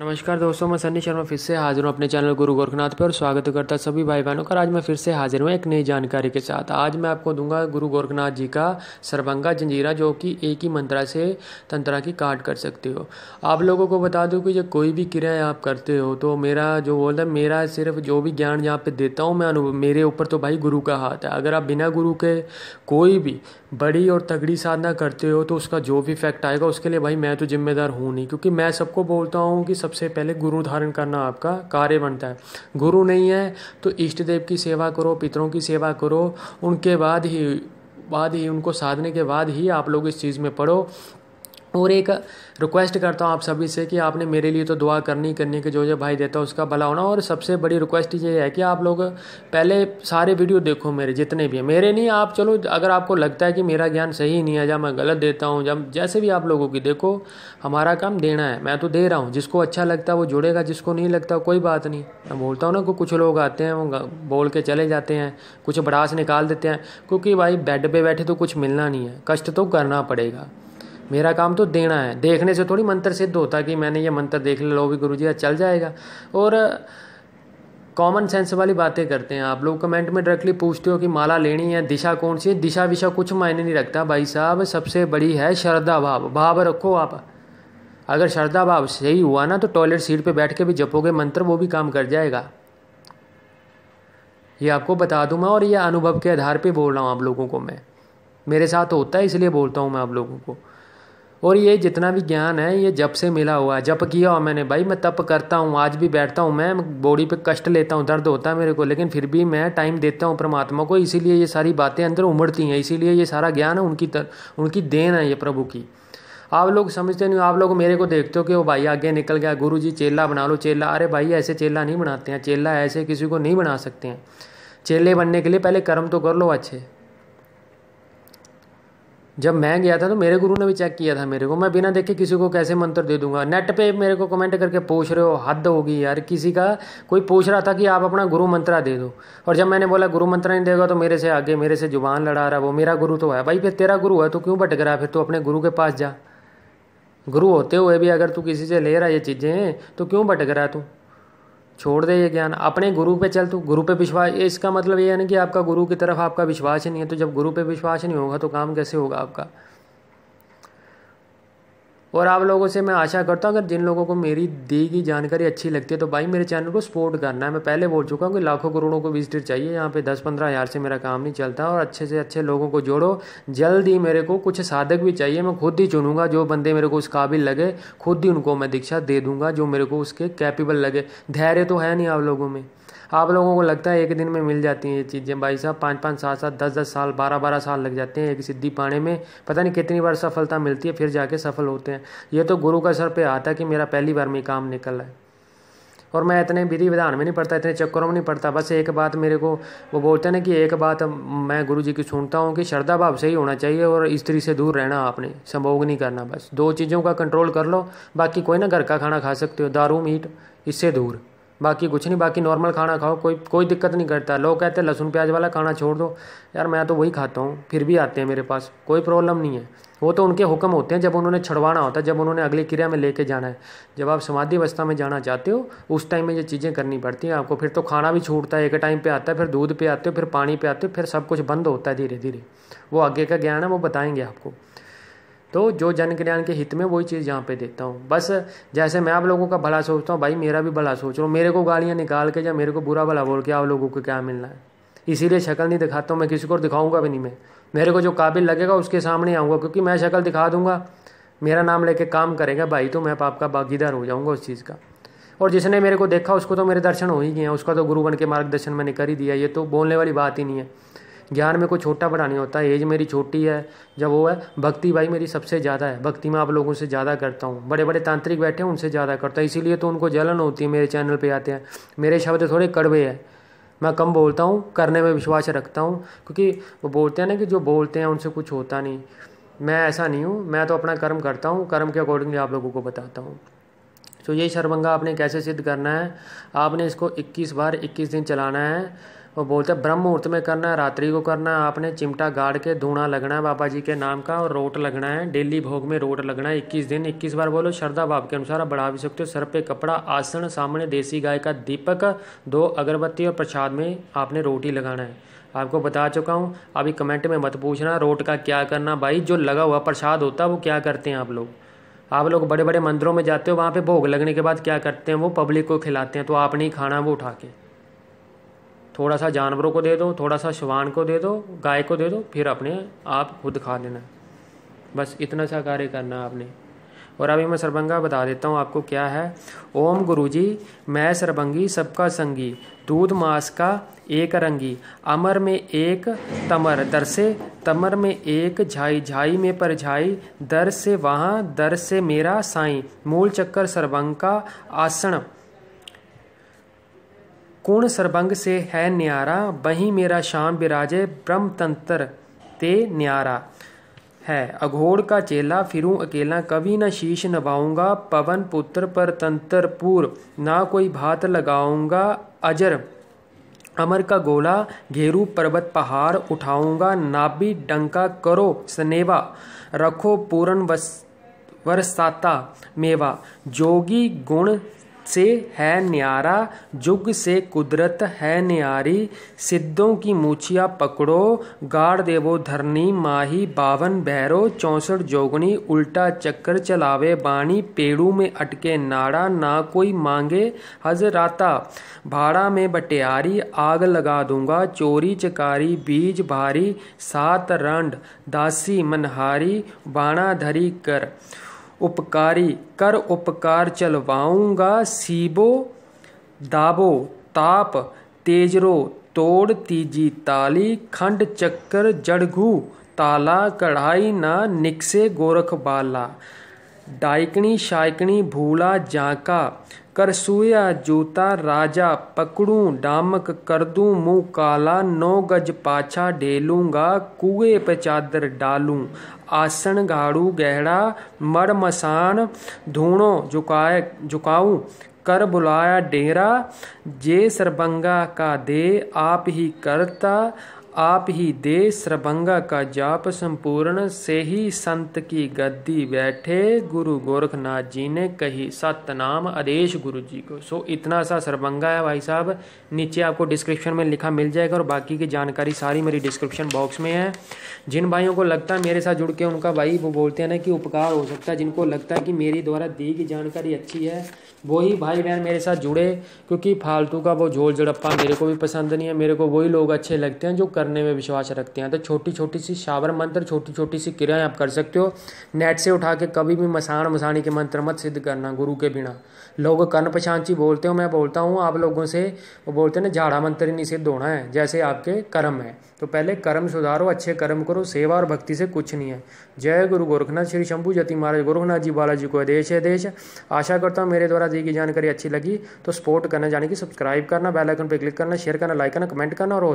नमस्कार दोस्तों मैं सनी शर्मा फिर से हाजिर हूँ अपने चैनल गुरु गोरखनाथ पर और स्वागत करता सभी भाई बहनों का आज मैं फिर से हाजिर हूँ एक नई जानकारी के साथ आज मैं आपको दूंगा गुरु गोरखनाथ जी का सरभंगा जंजीरा जो कि एक ही मंत्रा से तंत्रा की काट कर सकते हो आप लोगों को बता दूँ कि जब कोई भी क्रियाएँ आप करते हो तो मेरा जो बोलता है मेरा सिर्फ जो भी ज्ञान यहाँ पर देता हूँ मैं अनुभव मेरे ऊपर तो भाई गुरु का हाथ है अगर आप बिना गुरु के कोई भी बड़ी और तगड़ी साधना करते हो तो उसका जो भी इफेक्ट आएगा उसके लिए भाई मैं तो जिम्मेदार हूँ नहीं क्योंकि मैं सबको बोलता हूँ कि सबसे पहले गुरु धारण करना आपका कार्य बनता है गुरु नहीं है तो इष्ट देव की सेवा करो पितरों की सेवा करो उनके बाद ही बाद ही उनको साधने के बाद ही आप लोग इस चीज़ में पढ़ो और एक रिक्वेस्ट करता हूँ आप सभी से कि आपने मेरे लिए तो दुआ करनी करनी कि जो जो भाई देता है उसका भला होना और सबसे बड़ी रिक्वेस्ट ये है कि आप लोग पहले सारे वीडियो देखो मेरे जितने भी हैं मेरे नहीं आप चलो अगर आपको लगता है कि मेरा ज्ञान सही नहीं है या मैं गलत देता हूँ जब जैसे भी आप लोगों की देखो हमारा काम देना है मैं तो दे रहा हूँ जिसको अच्छा लगता है वो जुड़ेगा जिसको नहीं लगता कोई बात नहीं मैं बोलता हूँ ना कि कुछ लोग आते हैं वो बोल के चले जाते हैं कुछ बड़ास निकाल देते हैं क्योंकि भाई बेड पर बैठे तो कुछ मिलना नहीं है कष्ट तो करना पड़ेगा मेरा काम तो देना है देखने से थोड़ी मंत्र सिद्ध होता कि मैंने ये मंत्र देख लिया लो भी गुरु जी चल जाएगा और कॉमन सेंस वाली बातें करते हैं आप लोग कमेंट में डायरेक्टली पूछते हो कि माला लेनी है दिशा कौन सी है दिशा विशा कुछ मायने नहीं रखता भाई साहब सबसे बड़ी है श्रद्धा भाव भाव रखो आप अगर श्रद्धा भाव सही हुआ ना तो टॉयलेट सीट पे बैठ के भी जपोगे मंत्र वो भी काम कर जाएगा ये आपको बता दूँ मैं और ये अनुभव के आधार पर बोल रहा हूँ आप लोगों को मैं मेरे साथ होता है इसलिए बोलता हूँ मैं आप लोगों को और ये जितना भी ज्ञान है ये जब से मिला हुआ है जब किया हो मैंने भाई मैं तप करता हूँ आज भी बैठता हूँ मैं बॉडी पे कष्ट लेता हूँ दर्द होता है मेरे को लेकिन फिर भी मैं टाइम देता हूँ परमात्मा को इसीलिए ये सारी बातें अंदर उमड़ती हैं इसीलिए ये सारा ज्ञान है उनकी तर, उनकी देन है ये प्रभु की आप लोग समझते नहीं आप लोग मेरे को देखते हो कि वो भाई आगे निकल गया गुरु जी चेला बना लो चेला अरे भाई ऐसे चेला नहीं बनाते हैं चेला ऐसे किसी को नहीं बना सकते हैं चेले बनने के लिए पहले कर्म तो कर लो अच्छे जब मैं गया था तो मेरे गुरु ने भी चेक किया था मेरे को मैं बिना देखे किसी को कैसे मंत्र दे दूंगा नेट पे मेरे को कमेंट करके पूछ रहे हो हद होगी यार किसी का कोई पूछ रहा था कि आप अपना गुरु मंत्रा दे दो और जब मैंने बोला गुरु मंत्रा नहीं देगा तो मेरे से आगे मेरे से जुबान लड़ा रहा वो मेरा गुरु तो है भाई फिर तेरा गुरु है तो क्यों भटक रहा फिर तो अपने गुरु के पास जा गुरु होते हुए भी अगर तू किसी से ले रहा ये चीज़ें तो क्यों भटक रहा तू छोड़ दे ये ज्ञान अपने गुरु पे चल तू गुरु पे विश्वास इसका मतलब ये है ना कि आपका गुरु की तरफ आपका विश्वास ही नहीं है तो जब गुरु पे विश्वास नहीं होगा तो काम कैसे होगा आपका और आप लोगों से मैं आशा करता हूँ अगर जिन लोगों को मेरी दी गई जानकारी अच्छी लगती है तो भाई मेरे चैनल को सपोर्ट करना है मैं पहले बोल चुका हूँ कि लाखों करोड़ों को विजिटर चाहिए यहाँ पे दस पंद्रह हज़ार से मेरा काम नहीं चलता और अच्छे से अच्छे लोगों को जोड़ो जल्द ही मेरे को कुछ साधक भी चाहिए मैं खुद ही चुनूंगा जो बंदे मेरे को उस काबिल लगे खुद ही उनको मैं दीक्षा दे दूंगा जो मेरे को उसके कैपेबल लगे धैर्य तो है नहीं आप लोगों में आप लोगों को लगता है एक दिन में मिल जाती हैं ये चीज़ें भाई साहब पाँच पाँच सात सात दस दस साल बारह बारह साल लग जाते हैं एक सिद्धि पाने में पता नहीं कितनी बार सफलता मिलती है फिर जाके सफल होते हैं ये तो गुरु का सर पर आता कि मेरा पहली बार में काम निकल रहा है और मैं इतने विधि विधान में नहीं पढ़ता इतने चक्करों में नहीं पढ़ता बस एक बात मेरे को वो बोलते हैं ना कि एक बात मैं गुरु जी की सुनता हूँ कि श्रद्धा भाव सही होना चाहिए और स्त्री से दूर रहना आपने संभोग नहीं करना बस दो चीज़ों का कंट्रोल कर लो बाकी कोई ना घर का खाना खा सकते हो दारू मीट इससे दूर बाकी कुछ नहीं बाकी नॉर्मल खाना खाओ कोई कोई दिक्कत नहीं करता लोग कहते हैं लहसुन प्याज वाला खाना छोड़ दो यार मैं तो वही खाता हूँ फिर भी आते हैं मेरे पास कोई प्रॉब्लम नहीं है वो तो उनके हुक्म होते हैं जब उन्होंने छड़वाना होता है जब उन्होंने अगली क्रिया में लेके जाना है जब आप समाधि अवस्था में जाना चाहते हो उस टाइम में ये चीज़ें करनी पड़ती हैं आपको फिर तो खाना भी छूटता है एक टाइम पर आता है फिर दूध पे आते हो फिर पानी पे आते हो फिर सब कुछ बंद होता है धीरे धीरे वो आगे का ज्ञान है वो बताएंगे आपको तो जो जन कल्याण के हित में वही चीज़ यहाँ पे देता हूँ बस जैसे मैं आप लोगों का भला सोचता हूँ भाई मेरा भी भला सोच रहा हूँ मेरे को गालियाँ निकाल के या मेरे को बुरा भला बोल के आप लोगों को क्या मिलना है इसीलिए शक्ल नहीं दिखाता हूँ मैं किसी को दिखाऊंगा भी नहीं मैं मेरे को जो काबिल लगेगा उसके सामने आऊँगा क्योंकि मैं शक्ल दिखा दूंगा मेरा नाम लेके काम करेगा भाई तो मैं पाप का भागीदार हो जाऊँगा उस चीज़ का और जिसने मेरे को देखा उसको तो मेरे दर्शन हो ही गए हैं उसका तो गुरु बन के मार्गदर्शन मैंने कर ही दिया ये तो बोलने वाली बात ही नहीं है ज्ञान में कोई छोटा बड़ा नहीं होता एज मेरी छोटी है जब वो है भक्ति भाई मेरी सबसे ज़्यादा है भक्ति मैं आप लोगों से ज़्यादा करता हूँ बड़े बड़े तांत्रिक बैठे हैं उनसे ज़्यादा करता हूँ इसीलिए तो उनको जलन होती है मेरे चैनल पर आते हैं मेरे शब्द थोड़े कड़वे हैं मैं कम बोलता हूँ करने में विश्वास रखता हूँ क्योंकि वो बोलते हैं ना कि जो बोलते हैं उनसे कुछ होता नहीं मैं ऐसा नहीं हूँ मैं तो अपना कर्म करता हूँ कर्म के अकॉर्डिंगली आप लोगों को बताता हूँ तो ये शर्मंगा आपने कैसे सिद्ध करना है आपने इसको 21 बार 21 दिन चलाना है वो बोलते हैं ब्रह्म मुहूर्त में करना है रात्रि को करना है आपने चिमटा गाड़ के धूणा लगना है बाबा जी के नाम का और रोट लगना है डेली भोग में रोट लगना है इक्कीस दिन इक्कीस बार बोलो श्रद्धा भाव के अनुसार आप बढ़ा भी सकते हो सर पे कपड़ा आसन सामने देसी गाय का दीपक दो अगरबत्ती और प्रसाद में आपने रोटी लगाना है आपको बता चुका हूँ अभी कमेंट में मत पूछना रोट का क्या करना भाई जो लगा हुआ प्रसाद होता है वो क्या करते हैं आप लोग आप लोग बड़े बड़े मंदिरों में जाते हो वहाँ पे भोग लगने के बाद क्या करते हैं वो पब्लिक को खिलाते हैं तो आप नहीं खाना वो उठा के थोड़ा सा जानवरों को दे दो थोड़ा सा श्वान को दे दो गाय को दे दो फिर अपने आप खुद खा लेना बस इतना सा कार्य करना आपने और अभी मैं सरभंगा बता देता हूँ आपको क्या है ओम गुरुजी मैं सरभंगी सबका संगी दूध मांस का एक रंगी अमर में एक तमर दर से तमर में एक झाई झाई में पर झाई दर से वहाँ दर से मेरा साई मूल चक्कर सरभंग का आसन कुण सरबंग से है न्यारा बही मेरा शाम बिराजे ब्रह्म तंत्र ते न्यारा है अघोड़ का चेला फिरूं अकेला कभी न शीश नभाऊंगा पवन पुत्र पर पूर ना कोई भात लगाऊंगा अजर अमर का गोला घेरू पर्वत पहाड़ उठाऊंगा नाबी डंका करो स्नेवा रखो पूरन वस वरसाता मेवा जोगी गुण से है न्यारा जुग से कुदरत है न्यारी सिद्धों की मूछिया पकड़ो गाड़ देवो धरनी माही बावन भैरो चौंसठ जोगनी उल्टा चक्कर चलावे बाणी पेड़ू में अटके नाड़ा ना कोई मांगे हजराता भाड़ा में बटियारी आग लगा दूंगा चोरी चकारी बीज भारी सात रंड दासी मनहारी बाणा धरी कर उपकारी कर उपकार चलवाऊँगा सीबो दाबो ताप तेजरो तोड़ तीजी ताली खंड चक्कर जड़घू ताला कढ़ाई ना निकसे गोरख बाला डाइकनी शाइकनी भूला जाका करसुया जूता राजा पकड़ूं डामक कर दूं मुँह काला नौ गज पाछा डेलूंगा कुए पे चादर डालूं आसन गाड़ू गहरा मर मसान धूणो झुकाए झुकाऊं कर बुलाया डेरा जे सरबंगा का दे आप ही करता आप ही दे सरभंगा का जाप संपूर्ण से ही संत की गद्दी बैठे गुरु गोरखनाथ जी ने कही सतनाम आदेश गुरु जी को सो इतना सा सरभंगा है भाई साहब नीचे आपको डिस्क्रिप्शन में लिखा मिल जाएगा और बाकी की जानकारी सारी मेरी डिस्क्रिप्शन बॉक्स में है जिन भाइयों को लगता है मेरे साथ जुड़ के उनका भाई वो बोलते हैं ना कि उपकार हो सकता है जिनको लगता है कि मेरी द्वारा दी गई जानकारी अच्छी है वही भाई बहन मेरे साथ जुड़े क्योंकि फालतू का वो झोल झड़प्पा मेरे को भी पसंद नहीं है मेरे को वही लोग अच्छे लगते हैं जो कर करने में विश्वास रखते हैं तो छोटी छोटी सी शावर मंत्र छोटी छोटी सी क्रियाएं आप कर सकते हो नेट से उठा के कभी भी मसान मसानी के मंत्र मत सिद्ध करना गुरु के बिना लोग कर्ण पछांची बोलते हो मैं बोलता हूँ आप लोगों से वो बोलते हैं ना झाड़ा मंत्र नहीं सिद्ध होना है जैसे आपके कर्म है तो पहले कर्म सुधारो अच्छे कर्म करो सेवा और भक्ति से कुछ नहीं है जय गुरु गोरखनाथ श्री शंभू जति महाराज गोरखनाथ जी बालाजी को देश है देश आशा करता हूँ मेरे द्वारा दी गई जानकारी अच्छी लगी तो सपोर्ट करना जाने की सब्सक्राइब करना बेल आइकन पर क्लिक करना शेयर करना लाइक करना कमेंट करना और